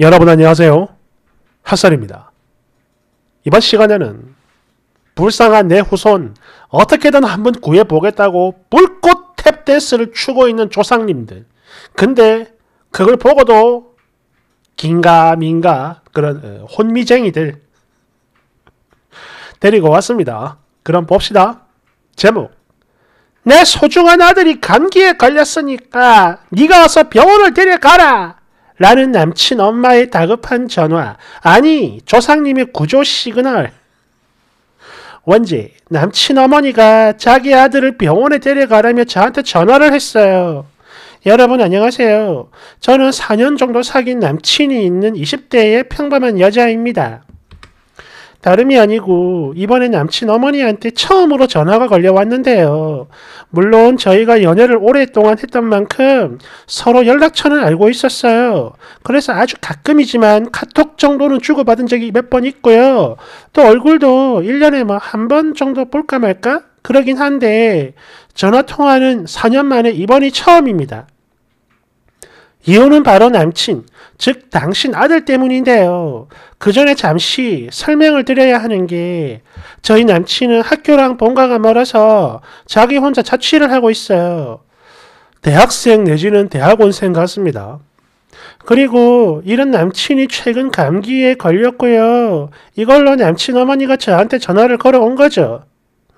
여러분 안녕하세요. 핫설입니다. 이번 시간에는 불쌍한 내 후손 어떻게든 한번 구해보겠다고 불꽃 탭댄스를 추고 있는 조상님들 근데 그걸 보고도 긴가민가 그런 혼미쟁이들 데리고 왔습니다. 그럼 봅시다. 제목 내 소중한 아들이 감기에 걸렸으니까 네가 와서 병원을 데려가라. 라는 남친 엄마의 다급한 전화. 아니, 조상님의 구조 시그널. 원제, 남친 어머니가 자기 아들을 병원에 데려가라며 저한테 전화를 했어요. 여러분 안녕하세요. 저는 4년 정도 사귄 남친이 있는 20대의 평범한 여자입니다. 다름이 아니고 이번에 남친 어머니한테 처음으로 전화가 걸려왔는데요. 물론 저희가 연애를 오랫동안 했던 만큼 서로 연락처는 알고 있었어요. 그래서 아주 가끔이지만 카톡 정도는 주고받은 적이 몇 번 있고요. 또 얼굴도 1년에 뭐한번 정도 볼까 말까? 그러긴 한데 전화 통화는 4년 만에 이번이 처음입니다. 이유는 바로 남친, 즉 당신 아들 때문인데요. 그 전에 잠시 설명을 드려야 하는 게 저희 남친은 학교랑 본가가 멀어서 자기 혼자 자취를 하고 있어요. 대학생 내지는 대학원생 같습니다. 그리고 이런 남친이 최근 감기에 걸렸고요. 이걸로 남친 어머니가 저한테 전화를 걸어온 거죠.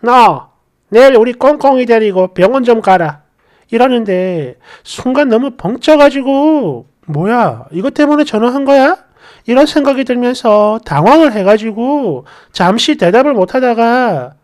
나 내일 우리 꽁꽁이 데리고 병원 좀 가라. 이러는데 순간 너무 벙쪄가지고 뭐야 이것 때문에 전화한 거야? 이런 생각이 들면서 당황을 해가지고 잠시 대답을 못하다가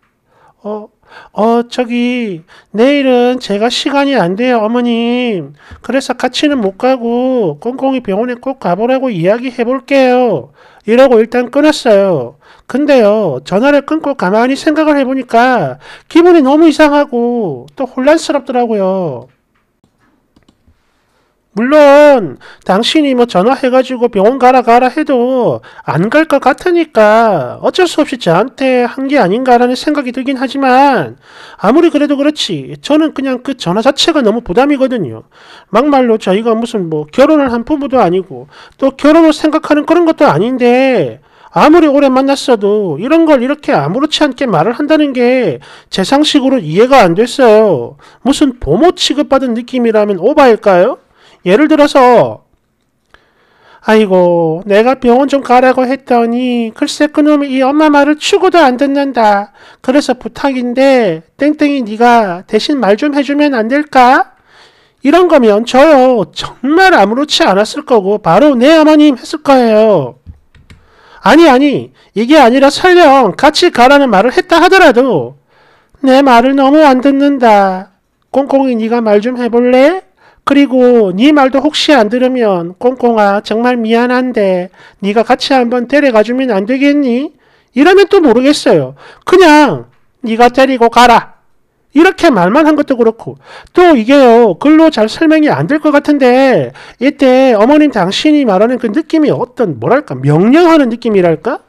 어, 어, 저기, 내일은 제가 시간이 안 돼요, 어머님. 그래서 같이는 못 가고, 꽁꽁이 병원에 꼭 가보라고 이야기해 볼게요. 이러고 일단 끊었어요. 근데요, 전화를 끊고 가만히 생각을 해보니까 기분이 너무 이상하고 또 혼란스럽더라고요. 물론 당신이 뭐 전화해가지고 병원 가라 가라 해도 안 갈 것 같으니까 어쩔 수 없이 저한테 한 게 아닌가라는 생각이 들긴 하지만 아무리 그래도 그렇지 저는 그냥 그 전화 자체가 너무 부담이거든요. 막말로 저희가 무슨 뭐 결혼을 한 부부도 아니고 또 결혼을 생각하는 그런 것도 아닌데 아무리 오래 만났어도 이런 걸 이렇게 아무렇지 않게 말을 한다는 게 제 상식으로 이해가 안 됐어요. 무슨 보모 취급받은 느낌이라면 오바일까요? 예를 들어서 아이고 내가 병원 좀 가라고 했더니 글쎄 그놈이 이 엄마 말을 추고도 안 듣는다. 그래서 부탁인데 땡땡이 네가 대신 말 좀 해주면 안 될까? 이런 거면 저요 정말 아무렇지 않았을 거고 바로 내 네 어머님 했을 거예요. 아니, 아니, 이게 아니라 설령 같이 가라는 말을 했다 하더라도 내 말을 너무 안 듣는다. 꽁꽁이 네가 말 좀 해볼래? 그리고 네 말도 혹시 안 들으면 꽁꽁아 정말 미안한데 네가 같이 한번 데려가주면 안 되겠니? 이러면 또 모르겠어요. 그냥 네가 데리고 가라. 이렇게 말만 한 것도 그렇고 또 이게요 글로 잘 설명이 안 될 것 같은데 이때 어머님 당신이 말하는 그 느낌이 어떤 뭐랄까 명령하는 느낌이랄까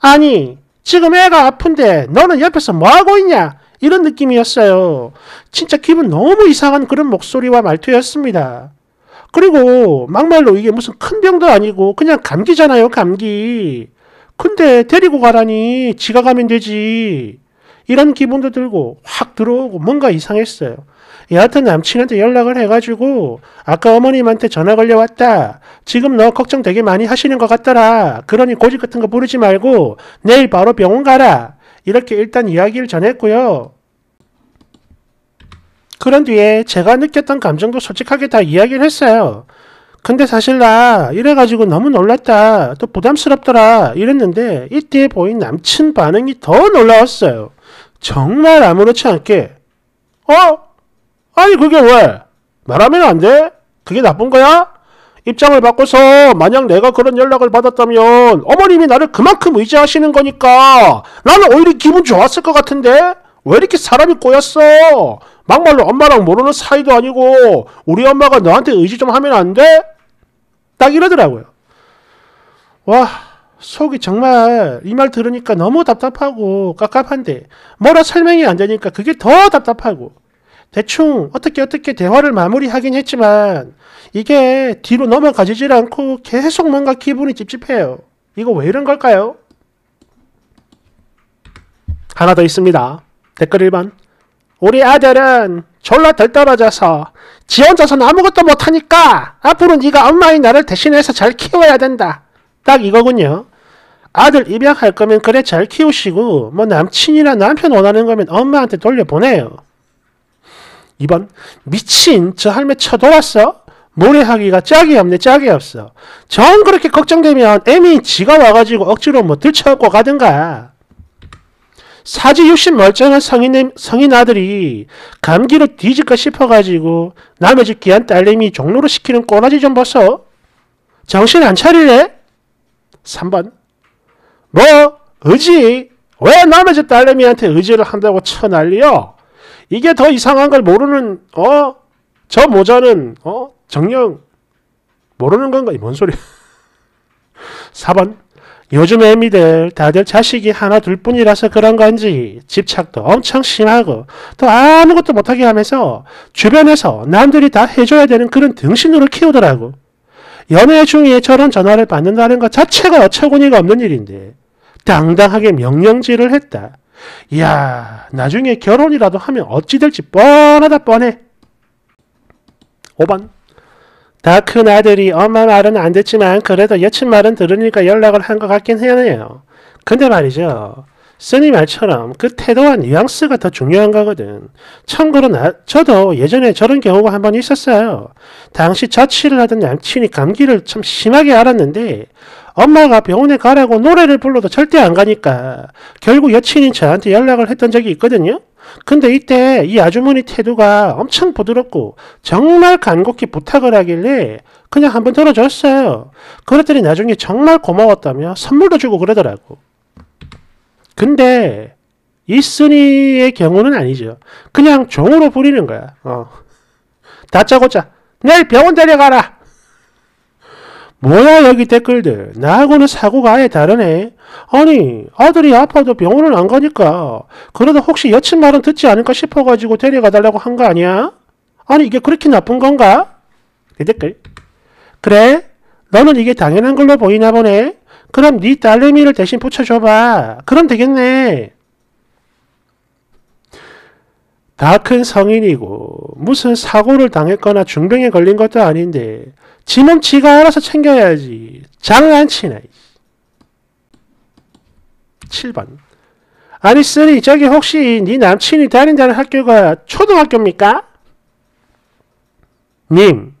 아니 지금 애가 아픈데 너는 옆에서 뭐하고 있냐 이런 느낌이었어요 진짜 기분 너무 이상한 그런 목소리와 말투였습니다 그리고 막말로 이게 무슨 큰 병도 아니고 그냥 감기잖아요 감기 근데 데리고 가라니 지가 가면 되지 이런 기분도 들고 확 들어오고 뭔가 이상했어요. 여하튼 남친한테 연락을 해가지고 아까 어머님한테 전화 걸려왔다. 지금 너 걱정되게 많이 하시는 것 같더라. 그러니 고집 같은 거 부르지 말고 내일 바로 병원 가라. 이렇게 일단 이야기를 전했고요. 그런 뒤에 제가 느꼈던 감정도 솔직하게 다 이야기를 했어요. 근데 사실 나 이래가지고 너무 놀랐다. 또 부담스럽더라. 이랬는데 이때 보인 남친 반응이 더 놀라웠어요. 정말 아무렇지 않게 어? 아니 그게 왜? 말하면 안 돼? 그게 나쁜 거야? 입장을 바꿔서 만약 내가 그런 연락을 받았다면 어머님이 나를 그만큼 의지하시는 거니까 나는 오히려 기분 좋았을 것 같은데 왜 이렇게 사람이 꼬였어? 막말로 엄마랑 모르는 사이도 아니고 우리 엄마가 너한테 의지 좀 하면 안 돼? 딱 이러더라고요. 와 속이 정말 이 말 들으니까 너무 답답하고 깝깝한데 뭐라 설명이 안 되니까 그게 더 답답하고 대충 어떻게 어떻게 대화를 마무리하긴 했지만 이게 뒤로 넘어가지질 않고 계속 뭔가 기분이 찝찝해요. 이거 왜 이런 걸까요? 하나 더 있습니다. 댓글 1번 우리 아들은 졸라 덜 떨어져서 지 혼자서는 아무것도 못하니까 앞으로 네가 엄마인 나를 대신해서 잘 키워야 된다. 딱 이거군요. 아들 입양할 거면 그래 잘 키우시고 뭐 남친이나 남편 원하는 거면 엄마한테 돌려보내요. 2번 미친 저 할매 쳐돌았어? 모래하기가 짝이 없네 짝이 없어. 전 그렇게 걱정되면 애미 지가 와가지고 억지로 뭐 들쳐갖고 가든가. 사지 육신 멀쩡한 성인, 성인 아들이 감기로 뒤질까 싶어가지고 남의 집 귀한 딸내미 종로로 시키는 꼬라지 좀 벗어. 정신 안 차리래? 3번 뭐 의지 왜 남의 딸내미한테 의지를 한다고 쳐난리요? 이게 더 이상한 걸 모르는 어저 모자는 어 정령 모르는 건가? 뭔 소리야? 4번 요즘 애미들 다들 자식이 하나 둘 뿐이라서 그런 건지 집착도 엄청 심하고 또 아무것도 못하게 하면서 주변에서 남들이 다 해줘야 되는 그런 등신으로 키우더라고. 연애 중에 저런 전화를 받는다는 것 자체가 어처구니가 없는 일인데 당당하게 명령질을 했다. 이야 나중에 결혼이라도 하면 어찌 될지 뻔하다 뻔해. 5번 다 큰 아들이 엄마 말은 안 듣지만 그래도 여친 말은 들으니까 연락을 한 것 같긴 해요. 근데 말이죠. 쓰니 말처럼 그 태도와 뉘앙스가 더 중요한 거거든. 참고로 나, 저도 예전에 저런 경우가 한 번 있었어요. 당시 자취를 하던 남친이 감기를 참 심하게 앓았는데 엄마가 병원에 가라고 노래를 불러도 절대 안 가니까 결국 여친이 저한테 연락을 했던 적이 있거든요. 근데 이때 이 아주머니 태도가 엄청 부드럽고 정말 간곡히 부탁을 하길래 그냥 한 번 들어줬어요. 그랬더니 나중에 정말 고마웠다며 선물도 주고 그러더라고. 근데 이순이의 경우는 아니죠. 그냥 종으로 부리는 거야. 어. 다짜고짜 내일 병원 데려가라. 뭐야 여기 댓글들 나하고는 사고가 아예 다르네 아니 아들이 아파도 병원은안 가니까 그래도 혹시 여친 말은 듣지 않을까 싶어가지고 데려가 달라고 한 거 아니야? 아니 이게 그렇게 나쁜 건가? 내 댓글 그래 너는 이게 당연한 걸로 보이나 보네 그럼 네 딸내미를 대신 붙여줘봐. 그럼 되겠네. 다 큰 성인이고 무슨 사고를 당했거나 중병에 걸린 것도 아닌데 지몸 지가 알아서 챙겨야지. 장을 치네. 7번 아니 쓰리 저기 혹시 네 남친이 다닌다는 학교가 초등학교입니까? 님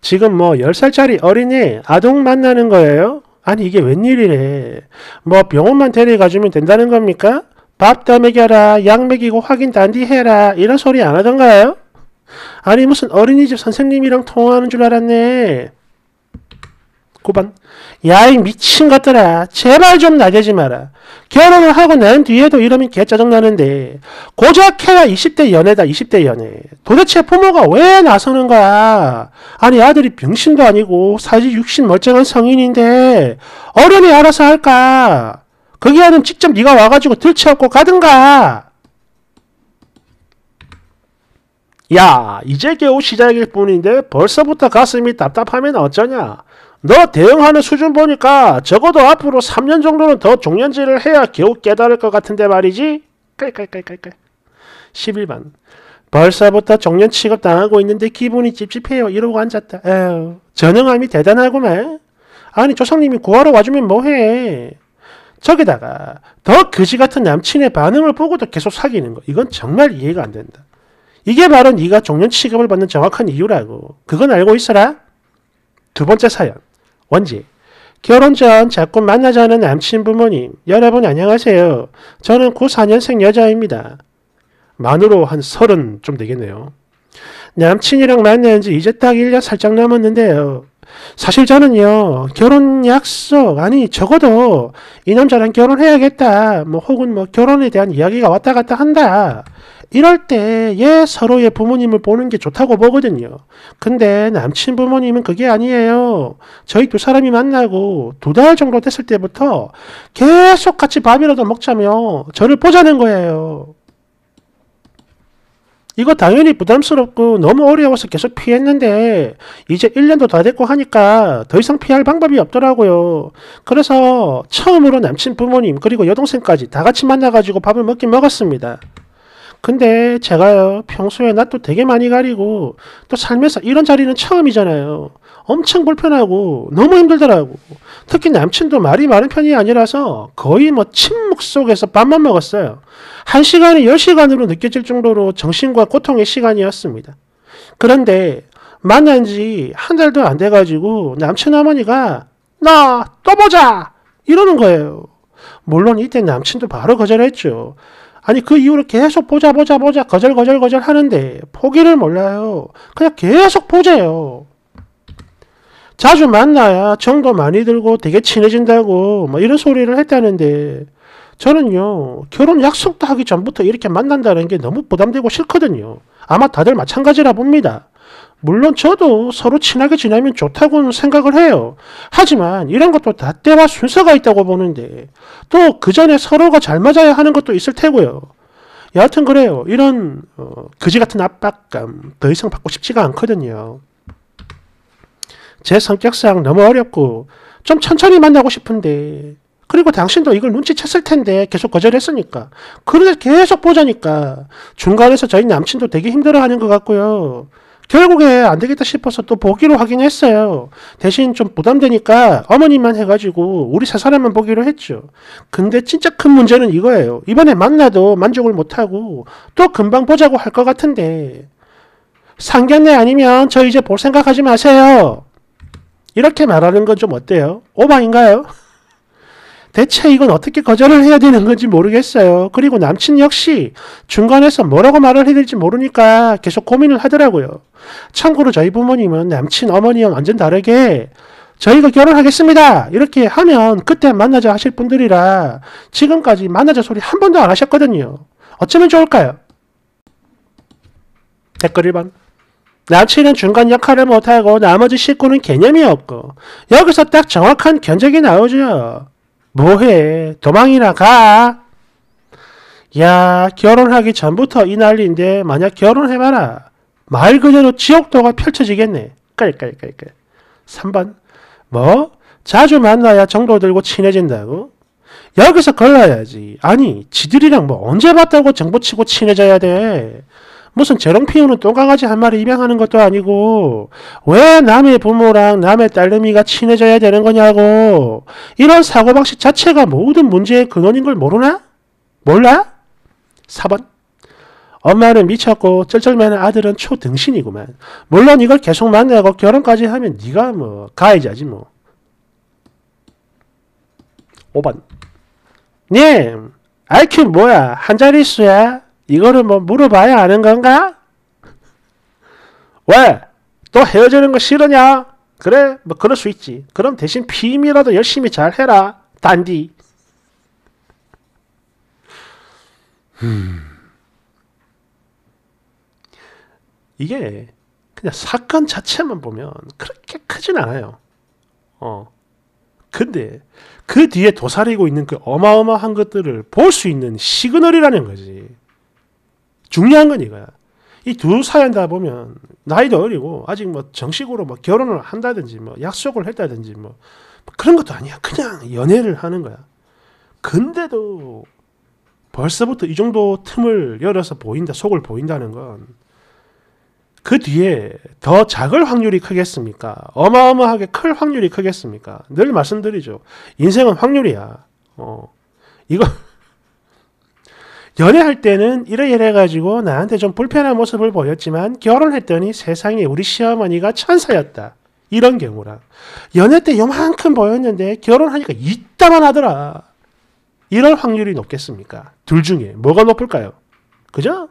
지금 뭐 10살짜리 어린이 아동 만나는 거예요? 아니 이게 웬일이래. 뭐 병원만 데려가주면 된다는 겁니까? 밥 다 먹여라, 약 먹이고 확인 단디 해라 이런 소리 안 하던가요? 아니 무슨 어린이집 선생님이랑 통화하는 줄 알았네. 9번 야이 미친 것들아 제발 좀 나대지 마라. 결혼을 하고 난 뒤에도 이러면 개 짜증나는데 고작 해야 20대 연애다 20대 연애. 도대체 부모가 왜 나서는 거야. 아니 아들이 병신도 아니고 사지 육신 멀쩡한 성인인데 어른이 알아서 할까. 거기 하는 직접 네가 와가지고 들쳐갖고 가든가. 야, 이제 겨우 시작일 뿐인데 벌써부터 가슴이 답답하면 어쩌냐? 너 대응하는 수준 보니까 적어도 앞으로 3년 정도는 더 종련지를 해야 겨우 깨달을 것 같은데 말이지? 깔깔깔깔깔. 11번. 벌써부터 정년 취급 당하고 있는데 기분이 찝찝해요. 이러고 앉았다. 에휴, 전능함이 대단하구만. 아니, 조상님이 구하러 와주면 뭐해. 저기다가 더 그지 같은 남친의 반응을 보고도 계속 사귀는 거. 이건 정말 이해가 안 된다. 이게 바로 네가 종년 취급을 받는 정확한 이유라고. 그건 알고 있어라. 두 번째 사연. 원지. 결혼 전 자꾸 만나자는 남친 부모님. 여러분 안녕하세요. 저는 94년생 여자입니다. 만으로 한 서른 좀 되겠네요. 남친이랑 만난 지 이제 딱 1년 살짝 남았는데요. 사실 저는요, 결혼 약속, 아니, 적어도 이 남자랑 결혼해야겠다, 뭐, 혹은 뭐, 결혼에 대한 이야기가 왔다 갔다 한다. 이럴 때에 서로의 부모님을 보는 게 좋다고 보거든요. 근데 남친 부모님은 그게 아니에요. 저희 두 사람이 만나고 두 달 정도 됐을 때부터 계속 같이 밥이라도 먹자며 저를 보자는 거예요. 이거 당연히 부담스럽고 너무 어려워서 계속 피했는데 이제 1년도 다 됐고 하니까 더 이상 피할 방법이 없더라고요. 그래서 처음으로 남친 부모님 그리고 여동생까지 다 같이 만나가지고 밥을 먹긴 먹었습니다. 근데 제가요, 평소에 낯도 되게 많이 가리고, 또 살면서 이런 자리는 처음이잖아요. 엄청 불편하고, 너무 힘들더라고. 특히 남친도 말이 많은 편이 아니라서 거의 뭐 침묵 속에서 밥만 먹었어요. 한 시간에 열 시간으로 느껴질 정도로 정신과 고통의 시간이었습니다. 그런데 만난 지 한 달도 안 돼가지고 남친 어머니가 나 또 보자! 이러는 거예요. 물론 이때 남친도 바로 거절했죠. 아니 그 이후로 계속 보자 보자 보자 거절 거절 거절 하는데 포기를 몰라요. 그냥 계속 보자요. 자주 만나야 정도 많이 들고 되게 친해진다고 뭐 이런 소리를 했다는데 저는요 결혼 약속도 하기 전부터 이렇게 만난다는 게 너무 부담되고 싫거든요. 아마 다들 마찬가지라 봅니다. 물론 저도 서로 친하게 지내면 좋다고는 생각을 해요. 하지만 이런 것도 다 때와 순서가 있다고 보는데 또 그 전에 서로가 잘 맞아야 하는 것도 있을 테고요. 여하튼 그래요. 이런 어, 그지 같은 압박감 더 이상 받고 싶지가 않거든요. 제 성격상 너무 어렵고 좀 천천히 만나고 싶은데 그리고 당신도 이걸 눈치챘을 텐데 계속 거절했으니까 그런데 계속 보자니까 중간에서 저희 남친도 되게 힘들어하는 것 같고요. 결국에 안 되겠다 싶어서 또 보기로 하긴 했어요. 대신 좀 부담되니까 어머님만 해가지고 우리 세 사람만 보기로 했죠. 근데 진짜 큰 문제는 이거예요. 이번에 만나도 만족을 못하고 또 금방 보자고 할 것 같은데 상견례 아니면 저 이제 볼 생각하지 마세요. 이렇게 말하는 건 좀 어때요? 오바인가요? 대체 이건 어떻게 거절을 해야 되는 건지 모르겠어요. 그리고 남친 역시 중간에서 뭐라고 말을 해야 될지 모르니까 계속 고민을 하더라고요. 참고로 저희 부모님은 남친 어머니와 완전 다르게 저희가 결혼하겠습니다. 이렇게 하면 그때 만나자 하실 분들이라 지금까지 만나자 소리 한 번도 안 하셨거든요. 어쩌면 좋을까요? 댓글 1번. 남친은 중간 역할을 못하고 나머지 식구는 개념이 없고 여기서 딱 정확한 견적이 나오죠. 뭐해? 도망이나 가! 야, 결혼하기 전부터 이 난리인데 만약 결혼해봐라. 말 그대로 지옥도가 펼쳐지겠네. 깔깔깔깔. 3번. 뭐? 자주 만나야 정도 들고 친해진다고? 여기서 걸러야지. 아니, 지들이랑 뭐 언제 봤다고 정보치고 친해져야 돼. 무슨 재롱 피우는 똥강아지 한 마리 입양하는 것도 아니고 왜 남의 부모랑 남의 딸내미가 친해져야 되는 거냐고 이런 사고방식 자체가 모든 문제의 근원인 걸 모르나? 몰라? 4번 엄마는 미쳤고 쩔쩔매는 아들은 초등신이구만. 물론 이걸 계속 만나고 결혼까지 하면 네가 뭐 가해자지 뭐. 5번 님! 아이큐 뭐야? 한자리수야? 이거를 뭐 물어봐야 아는 건가? 왜? 또 헤어지는 거 싫으냐? 그래? 뭐 그럴 수 있지. 그럼 대신 피임이라도 열심히 잘 해라. 단디. 음. 이게 그냥 사건 자체만 보면 그렇게 크진 않아요. 어. 근데 그 뒤에 도사리고 있는 그 어마어마한 것들을 볼 수 있는 시그널이라는 거지. 중요한 건 이거야. 이 두 사연 다 보면 나이도 어리고 아직 뭐 정식으로 뭐 결혼을 한다든지 뭐 약속을 했다든지 뭐 그런 것도 아니야. 그냥 연애를 하는 거야. 근데도 벌써부터 이 정도 틈을 열어서 보인다, 속을 보인다는 건 그 뒤에 더 작을 확률이 크겠습니까? 어마어마하게 클 확률이 크겠습니까? 늘 말씀드리죠. 인생은 확률이야. 어. 이거 연애할 때는 이래이래 가지고 나한테 좀 불편한 모습을 보였지만 결혼했더니 세상에 우리 시어머니가 천사였다. 이런 경우라 연애 때 요만큼 보였는데 결혼하니까 이따만 하더라. 이럴 확률이 높겠습니까? 둘 중에 뭐가 높을까요? 그죠?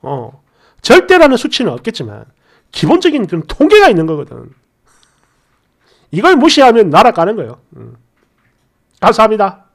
어. 절대라는 수치는 없겠지만 기본적인 그런 통계가 있는 거거든. 이걸 무시하면 날아가는 거예요. 음. 감사합니다.